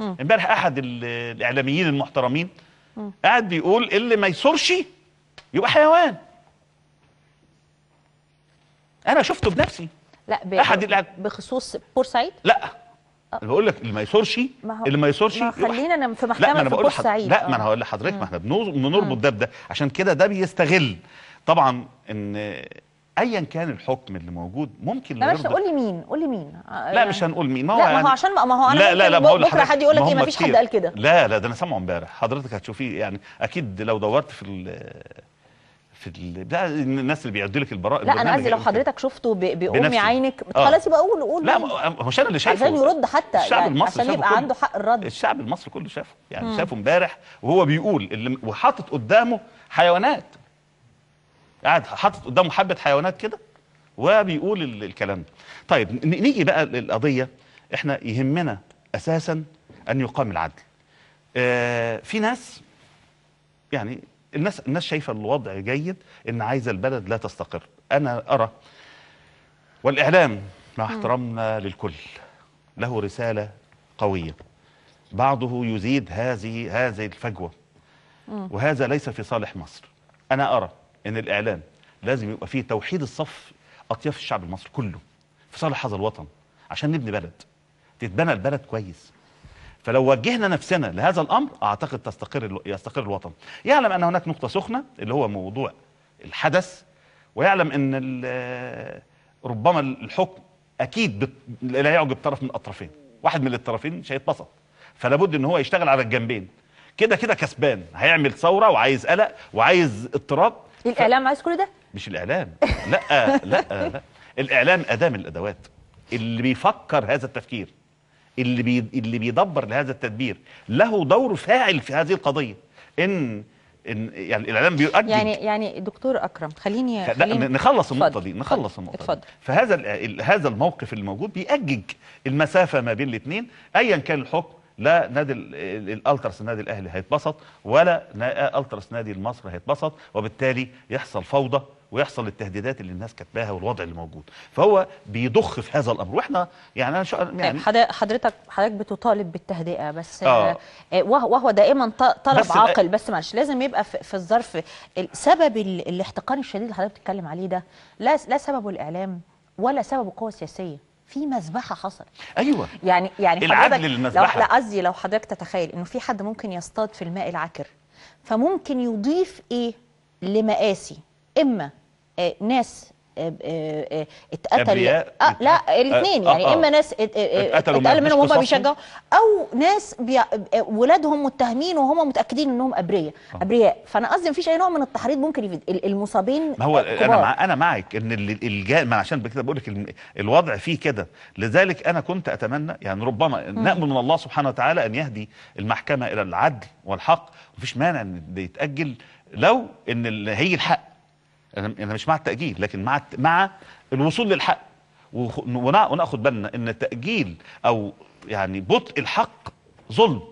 امبارح احد الاعلاميين المحترمين قاعد بيقول اللي ما يصورش يبقى حيوان انا شفته بنفسي لا احد بخصوص بورسعيد لا أه. بقول لك اللي ما يصورش اللي ما يصورش خلينا انا في محكمه بقول بورسعيد لا ما انا آه. هقول لحضرتك ما احنا بنربط ده بده عشان كده ده بيستغل طبعا ان ايا كان الحكم اللي موجود ممكن لا مش قول لي مين قول لي مين آه، لا مش هنقول مين ما هو لا يعني ما هو يعني عشان ما هو انا لا لا لا بكره حد يقول لك ايه ما فيش حد قال كده لا لا ده انا سامعه امبارح حضرتك هتشوفيه يعني اكيد لو دورت في الـ في الـ ده الناس اللي بيعدوا لك البراءه لا انا قصدي لو حضرتك شفته بامي عينك آه. خلاص يبقى قول قول لا مش انا اللي شايفه عشان يرد حتى الشعب يعني المصري عشان يبقى عنده حق الرد الشعب المصري كله شافه يعني شافه امبارح وهو بيقول اللي وحاطط قدامه حيوانات قاعد حاطط قدامه حبه حيوانات كده وبيقول الكلام ده طيب نيجي بقى للقضيه احنا يهمنا اساسا ان يقام العدل آه في ناس يعني الناس الناس شايفه الوضع جيد ان عايزه البلد لا تستقر انا ارى والاعلام مع احترامنا للكل له رساله قويه بعضه يزيد هذه هذه الفجوه وهذا ليس في صالح مصر انا ارى ان الاعلام لازم يبقى فيه توحيد الصف اطياف الشعب المصري كله في صالح هذا الوطن عشان نبني بلد تتبنى البلد كويس فلو وجهنا نفسنا لهذا الامر اعتقد تستقر يستقر الوطن يعلم ان هناك نقطه سخنه اللي هو موضوع الحدث ويعلم ان ربما الحكم اكيد لا يعجب طرف من الاطرافين واحد من الطرفين هيتبسط فلا بد ان هو يشتغل على الجنبين كده كده كسبان هيعمل ثوره وعايز قلق وعايز اضطراب الاعلام عايز كل ده مش الاعلام لا لا لا الاعلام اداه من الادوات اللي بيفكر هذا التفكير اللي بي اللي بيدبر لهذا التدبير له دور فاعل في هذه القضيه ان ان يعني الاعلام بيؤدي يعني يعني دكتور اكرم خليني, خليني نخلص النقطه دي نخلص النقطه اتفضل فهذا هذا الموقف الموجود بيأجج المسافه ما بين الاثنين ايا كان الحكم لا نادي الالترس النادي الاهلي هيتبسط ولا الترس نادي المصري هيتبسط وبالتالي يحصل فوضى ويحصل التهديدات اللي الناس كاتباها والوضع اللي موجود فهو بيضخ في هذا الامر واحنا يعني انا طيب، يعني حضرتك حضرتك بتطالب بالتهدئه بس آه. آه، وهو دائما طلب بس آه، عاقل بس معلش لازم يبقى في الظرف السبب الاحتقان الشديد اللي حضرتك بتتكلم عليه ده لا لا سببه الاعلام ولا سببه قوه سياسيه في مذبحه حصلت ايوه يعني يعني العدل المذبحه لو قصدي لو حضرتك تتخيل انه في حد ممكن يصطاد في الماء العكر فممكن يضيف ايه لمقاسي اما آه، ناس آه، آه، آه، اتقتل لا الاثنين يعني اما ناس اتقتلوا منهم هم بيشجعوا او ناس ولادهم متهمين وهم متاكدين انهم ابرياء ابرياء فانا قصدي مفيش اي نوع من التحريض ممكن يفيد المصابين ما هو انا انا معك ان الجا ما عشان كده بقول لك الوضع فيه كده لذلك انا كنت اتمنى يعني ربما نامل من الله سبحانه وتعالى ان يهدي المحكمه الى العدل والحق مفيش مانع ان يتاجل لو ان هي الحق انا مش مع التاجيل لكن مع مع الوصول للحق وناخد بالنا ان التاجيل او يعني بطء الحق ظلم